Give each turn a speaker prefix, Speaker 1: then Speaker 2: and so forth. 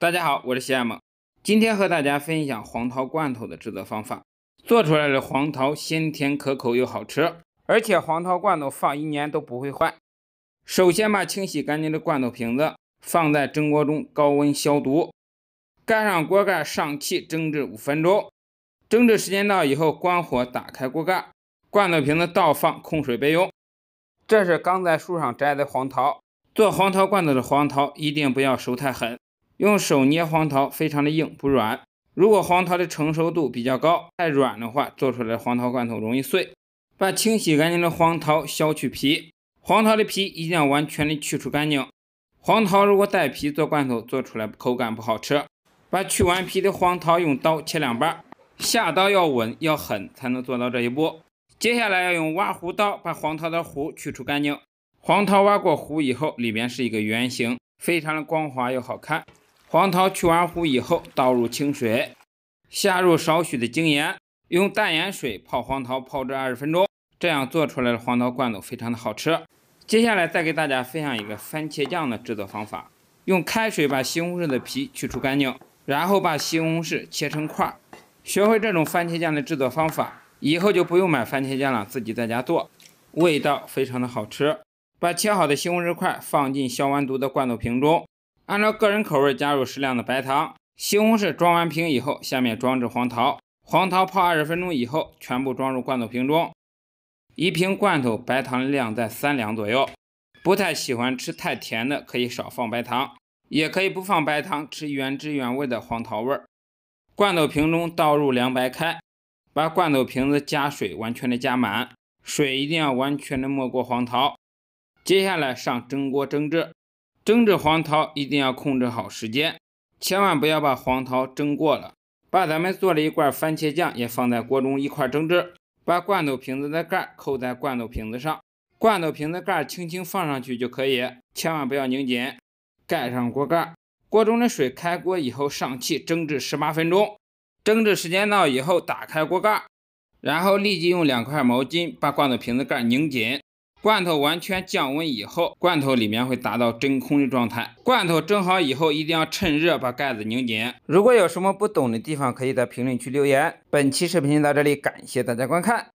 Speaker 1: 大家好，我是西爱梦，今天和大家分享黄桃罐头的制作方法。做出来的黄桃鲜甜可口又好吃，而且黄桃罐头放一年都不会坏。首先把清洗干净的罐头瓶子放在蒸锅中高温消毒，盖上锅盖上气蒸至五分钟。蒸制时间到以后关火，打开锅盖，罐头瓶子倒放控水备用。这是刚在树上摘的黄桃，做黄桃罐头的黄桃一定不要熟太狠。用手捏黄桃非常的硬，不软。如果黄桃的成熟度比较高，太软的话，做出来的黄桃罐头容易碎。把清洗干净的黄桃削去皮，黄桃的皮一定要完全的去除干净。黄桃如果带皮做罐头，做出来口感不好吃。把去完皮的黄桃用刀切两半，下刀要稳要狠才能做到这一步。接下来要用挖壶刀把黄桃的核去除干净。黄桃挖过核以后，里边是一个圆形，非常的光滑又好看。黄桃去完核以后，倒入清水，下入少许的精盐，用淡盐水泡黄桃，泡制二十分钟。这样做出来的黄桃罐头非常的好吃。接下来再给大家分享一个番茄酱的制作方法。用开水把西红柿的皮去除干净，然后把西红柿切成块。学会这种番茄酱的制作方法以后，就不用买番茄酱了，自己在家做，味道非常的好吃。把切好的西红柿块放进消完毒的罐头瓶中。按照个人口味加入适量的白糖，西红柿装完瓶以后，下面装置黄桃，黄桃泡二十分钟以后，全部装入罐头瓶中。一瓶罐头白糖的量在三两左右，不太喜欢吃太甜的可以少放白糖，也可以不放白糖，吃原汁原味的黄桃味。罐头瓶中倒入凉白开，把罐头瓶子加水完全的加满，水一定要完全的没过黄桃。接下来上蒸锅蒸制。蒸制黄桃一定要控制好时间，千万不要把黄桃蒸过了。把咱们做了一罐番茄酱也放在锅中一块蒸制。把罐头瓶子的盖扣在罐头瓶子上，罐头瓶子盖轻轻放上去就可以，千万不要拧紧。盖上锅盖，锅中的水开锅以后上气蒸制十八分钟。蒸制时间到以后，打开锅盖，然后立即用两块毛巾把罐头瓶子盖拧紧。罐头完全降温以后，罐头里面会达到真空的状态。罐头蒸好以后，一定要趁热把盖子拧紧。如果有什么不懂的地方，可以在评论区留言。本期视频到这里，感谢大家观看。